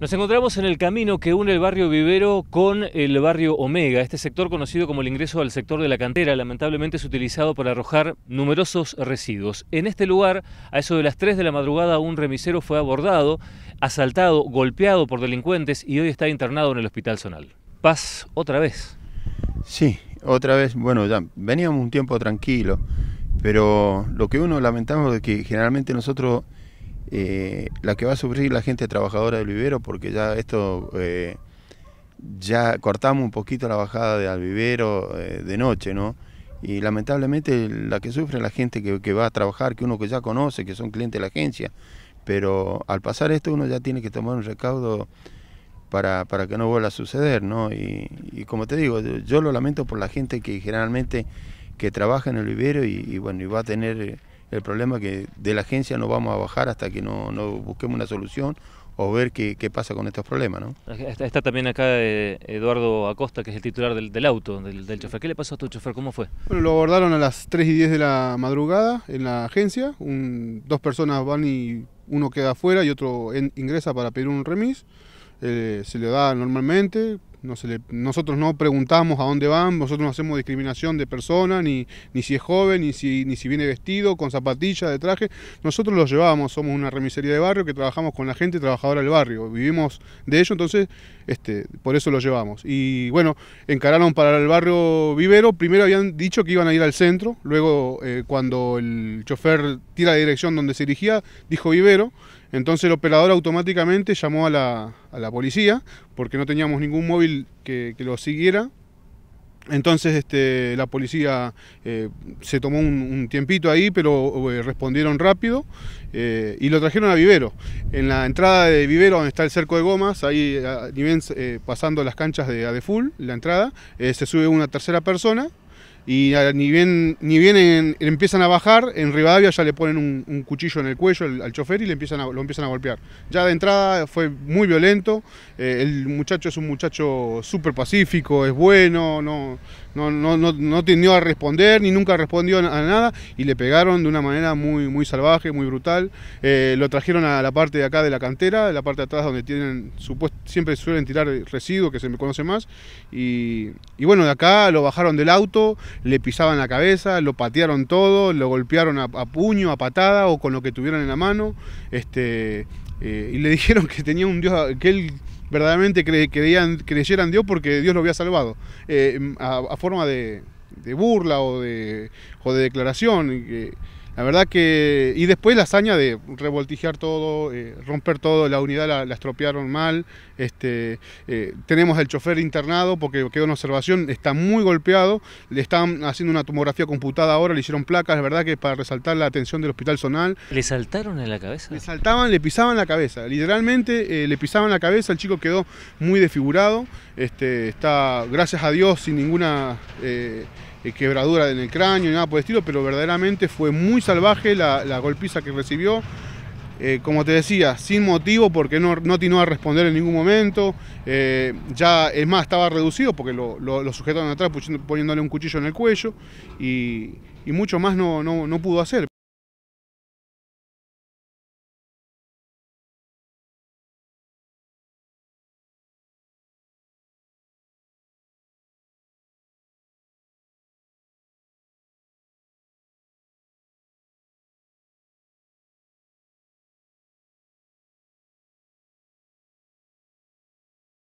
Nos encontramos en el camino que une el barrio Vivero con el barrio Omega, este sector conocido como el ingreso al sector de la cantera, lamentablemente es utilizado para arrojar numerosos residuos. En este lugar, a eso de las 3 de la madrugada, un remisero fue abordado, asaltado, golpeado por delincuentes y hoy está internado en el Hospital Zonal. Paz otra vez. Sí, otra vez, bueno, ya veníamos un tiempo tranquilo, pero lo que uno lamentamos es que generalmente nosotros eh, la que va a sufrir la gente trabajadora del vivero, porque ya esto, eh, ya cortamos un poquito la bajada de vivero eh, de noche, ¿no? Y lamentablemente la que sufre la gente que, va a trabajar, que uno que ya conoce, que son clientes de la agencia, pero al pasar esto uno ya tiene que tomar un recaudo para, que no vuelva a suceder, ¿no? Y, como te digo, yo, lo lamento por la gente que generalmente que trabaja en el vivero y bueno, y va a tener el problema es que de la agencia no vamos a bajar hasta que no, busquemos una solución o ver qué, pasa con estos problemas. Está, también acá eh, Eduardo Acosta, que es el titular del, auto, del, chofer. ¿Qué le pasó a tu chofer? ¿Cómo fue? Bueno, lo abordaron a las 3 y 10 de la madrugada en la agencia. dos personas van y uno queda afuera y otro ingresa para pedir un remis. Eh, se le da normalmente, nosotros no preguntamos a dónde van, nosotros no hacemos discriminación de persona, ni, ni si es joven, ni si, ni si viene vestido, con zapatillas, de traje. Nosotros los llevamos, somos una remisería de barrio que trabajamos con la gente trabajadora del barrio, vivimos de ello, entonces este, por eso los llevamos. Y bueno, encararon para el barrio Vivero, primero habían dicho que iban a ir al centro, luego eh, cuando el chofer tira la dirección donde se dirigía, dijo Vivero, entonces el operador automáticamente llamó a la, policía porque no teníamos ningún móvil que, lo siguiera. Entonces este, la policía eh, se tomó un, tiempito ahí, pero eh, respondieron rápido eh, y lo trajeron a Vivero. En la entrada de Vivero, donde está el cerco de gomas, ahí pasando las canchas de Adeful, la entrada, se sube una tercera persona y ni bien, ni bien empiezan a bajar, en Rivadavia ya le ponen un, cuchillo en el cuello al, chofer y le empiezan a, lo empiezan a golpear. Ya de entrada fue muy violento, eh, el muchacho es un muchacho súper pacífico, es bueno, no, no, no, no, no tendió a responder ni nunca respondió a nada y le pegaron de una manera muy, muy salvaje, muy brutal. Eh, lo trajeron a la parte de acá de la cantera, la parte de atrás donde tienen, siempre suelen tirar residuos, que se me conoce más. Y, y bueno, de acá lo bajaron del auto, le pisaban la cabeza, lo patearon todo, lo golpearon a, puño, a patada o con lo que tuvieron en la mano. Este, eh, y le dijeron que tenía un dios, que él verdaderamente creían, creyeran Dios porque Dios lo había salvado, eh, a, forma de, burla o de, de declaración. Eh, la verdad que... Y después la hazaña de revoltijear todo, eh, romper todo, la unidad la, estropearon mal. Este, eh, tenemos al chofer internado porque quedó en observación, está muy golpeado. Le están haciendo una tomografía computada ahora, le hicieron placas, la verdad que para resaltar la atención del hospital zonal. ¿Le saltaron en la cabeza? Le saltaban, le pisaban la cabeza. Literalmente eh, le pisaban la cabeza, el chico quedó muy desfigurado. Este, está, gracias a Dios, sin ninguna... Eh, quebradura en el cráneo, nada por el estilo, pero verdaderamente fue muy salvaje la, golpiza que recibió. Eh, como te decía, sin motivo porque no, no atinó a responder en ningún momento. Eh, ya, es más, estaba reducido porque lo, sujetaron atrás poniéndole un cuchillo en el cuello y, mucho más no, no pudo hacer.